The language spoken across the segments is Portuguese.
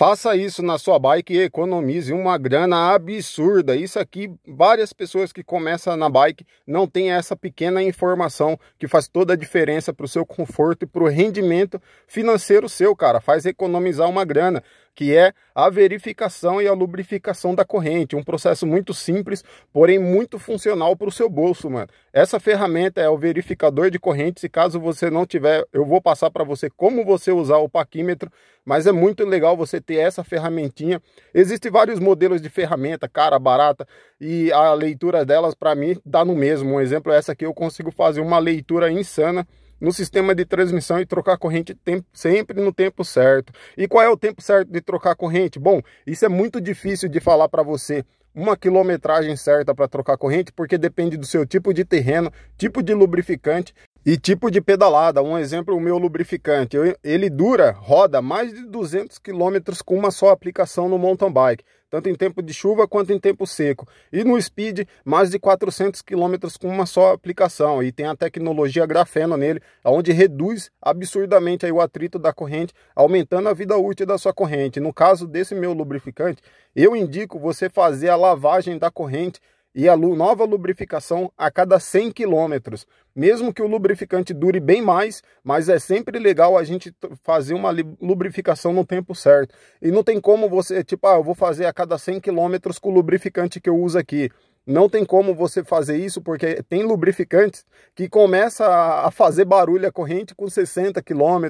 Faça isso na sua bike e economize uma grana absurda. Isso aqui, várias pessoas que começam na bike não têm essa pequena informação que faz toda a diferença para o seu conforto e para o rendimento financeiro seu, cara. Faz economizar uma grana que é a verificação e a lubrificação da corrente. Um processo muito simples, porém muito funcional para o seu bolso, mano. Essa ferramenta é o verificador de correntes e caso você não tiver, eu vou passar para você como você usar o paquímetro, mas é muito legal você ter essa ferramentinha. Existem vários modelos de ferramenta, cara, barata, e a leitura delas para mim dá no mesmo. Um exemplo é essa aqui, eu consigo fazer uma leitura insana no sistema de transmissão e trocar corrente sempre no tempo certo. E qual é o tempo certo de trocar corrente? Bom, isso é muito difícil de falar para você uma quilometragem certa para trocar corrente, porque depende do seu tipo de terreno, tipo de lubrificante e tipo de pedalada, um exemplo, o meu lubrificante, eu, ele dura, roda mais de 200 km com uma só aplicação no mountain bike, tanto em tempo de chuva quanto em tempo seco. E no speed, mais de 400 km com uma só aplicação. E tem a tecnologia grafeno nele, onde reduz absurdamente aí o atrito da corrente, aumentando a vida útil da sua corrente. No caso desse meu lubrificante, eu indico você fazer a lavagem da corrente e a nova lubrificação a cada 100 quilômetros mesmo que o lubrificante dure bem mais, mas é sempre legal a gente fazer uma lubrificação no tempo certo. E não tem como você, tipo, ah, eu vou fazer a cada 100 km com o lubrificante que eu uso aqui. Não tem como você fazer isso porque tem lubrificantes que começa a fazer barulho a corrente com 60 km,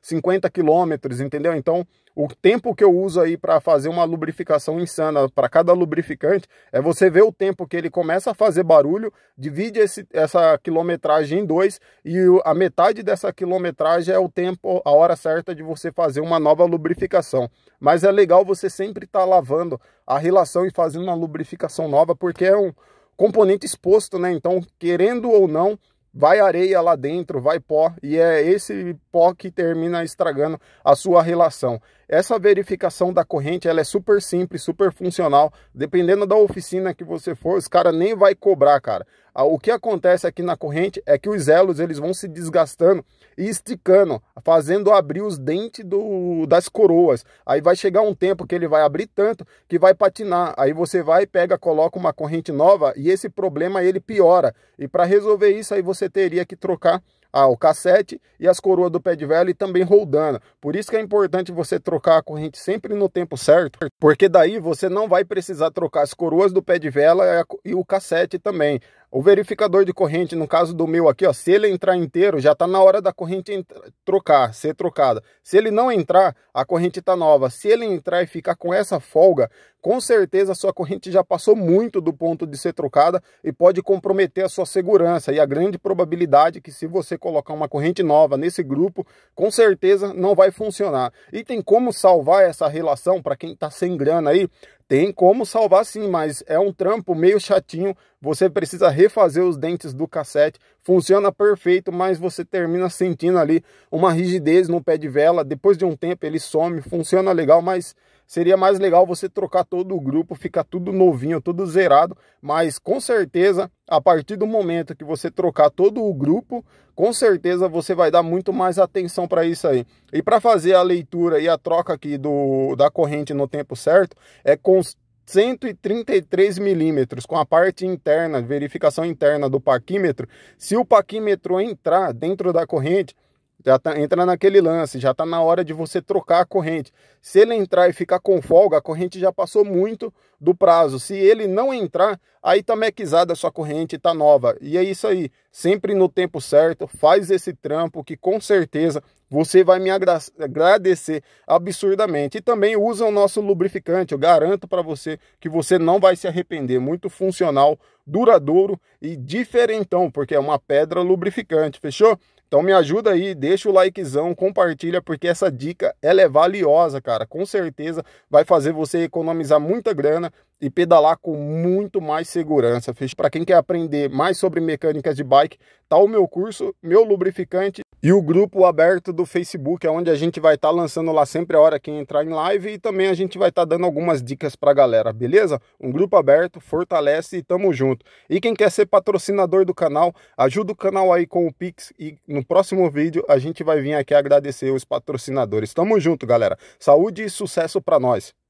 50 km, entendeu? Então, o tempo que eu uso aí para fazer uma lubrificação insana para cada lubrificante é você ver o tempo que ele começa a fazer barulho, divide esse, essa quilometragem em dois e a metade dessa quilometragem é o tempo, a hora certa de você fazer uma nova lubrificação. Mas é legal você sempre estar tá lavando a relação e fazendo uma lubrificação nova, porque é um componente exposto, né? Então, querendo ou não, vai areia lá dentro, vai pó, e é esse pó que termina estragando a sua relação. Essa verificação da corrente ela é super simples, super funcional. Dependendo da oficina que você for, os caras nem vai cobrar, cara. O que acontece aqui na corrente é que os elos eles vão se desgastando e esticando, fazendo abrir os dentes do, das coroas. Aí vai chegar um tempo que ele vai abrir tanto que vai patinar. Aí você vai, pega, coloca uma corrente nova e esse problema ele piora. E para resolver isso aí você teria que trocar ao cassete e as coroas do pé de vela e também roldana. Por isso que é importante você trocar a corrente sempre no tempo certo, porque daí você não vai precisar trocar as coroas do pé de vela e o cassete também. O verificador de corrente, no caso do meu aqui, ó, se ele entrar inteiro, já está na hora da corrente trocar, ser trocada. Se ele não entrar, a corrente está nova. Se ele entrar e ficar com essa folga, com certeza a sua corrente já passou muito do ponto de ser trocada e pode comprometer a sua segurança. E a grande probabilidade que se você colocar uma corrente nova nesse grupo, com certeza não vai funcionar. E tem como salvar essa relação para quem está sem grana aí? Tem como salvar sim, mas é um trampo meio chatinho. Você precisa refazer os dentes do cassete. Funciona perfeito, mas você termina sentindo ali uma rigidez no pé de vela. Depois de um tempo ele some, funciona legal, mas seria mais legal você trocar todo o grupo, ficar tudo novinho, tudo zerado, mas com certeza, a partir do momento que você trocar todo o grupo, com certeza você vai dar muito mais atenção para isso aí. E para fazer a leitura e a troca aqui do da corrente no tempo certo, é com 133 milímetros, com a parte interna, verificação interna do paquímetro, se o paquímetro entrar dentro da corrente, já tá, entra naquele lance, já está na hora de você trocar a corrente. Se ele entrar e ficar com folga, a corrente já passou muito do prazo. Se ele não entrar, Aí tá mequizada a sua corrente, tá nova. E é isso aí. Sempre no tempo certo, faz esse trampo que com certeza você vai me agradecer absurdamente. E também usa o nosso lubrificante. Eu garanto para você que você não vai se arrepender. Muito funcional, duradouro e diferentão, porque é uma pedra lubrificante, fechou? Então me ajuda aí, deixa o likezão, compartilha, porque essa dica ela é valiosa, cara. Com certeza vai fazer você economizar muita grana e pedalar com muito mais segurança. Para quem quer aprender mais sobre mecânicas de bike, tá o meu curso, meu lubrificante e o grupo aberto do Facebook, é onde a gente vai estar tá lançando lá sempre a hora que entrar em live e também a gente vai estar tá dando algumas dicas para a galera, beleza? Um grupo aberto, fortalece e tamo junto. E quem quer ser patrocinador do canal, ajuda o canal aí com o Pix e no próximo vídeo a gente vai vir aqui agradecer os patrocinadores. Tamo junto, galera. Saúde e sucesso para nós.